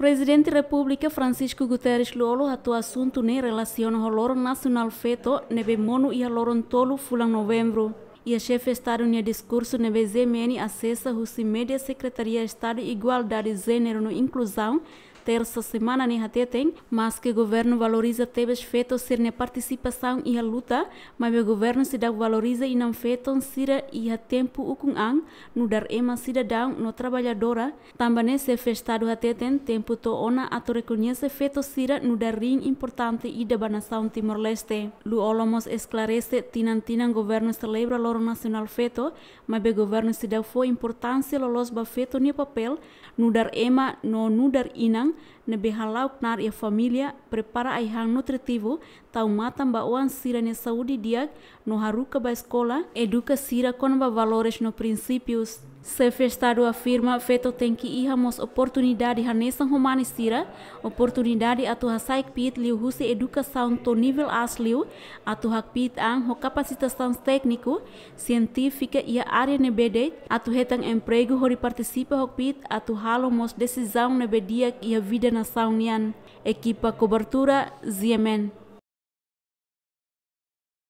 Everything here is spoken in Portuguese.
Presidente da República Francisco Guterres Lolo atu assunto ne relaciona ao loro nacional feto nebe mono e a loro tolo fulan novembro. E a chefe de Estado no discurso neve zemeni acessa rusi media Secretaria de Estado Igualdade e Gênero no Inclusão terça semana nem até tem, mas que o governo valoriza tebes feito ser na participação e a luta, mas o governo se dá valoriza e não feito sira e a tempo o com an, no dar ema cidadão no trabalhadora, também se é festado até tem tempo to ona a to reconhece feito sira no dar rim importante e da banação Timor-Leste. Lu Olomos esclarece o governo celebra loro nacional feito, mas o governo se dá foi importância lolos bafeto ni papel, no dar ema no no dar inang yang nebehalau knar e familia prepara a ihan nutritivo tau mata ba oan sira ne saúde diag no haruka ba escola educa sira con ba valores no princípios Chefe Estado afirma feto tem que mas oportunidade a nação humanistira, oportunidade a tua pit liu husi educação to nivel asliu, a tua pit ang ho capacitação técnico, científica e a área nebede, a hetang retang emprego hori participa ho pit, a tu halo mos decisão nebediak e vida nação nian. Equipa cobertura Ziemen.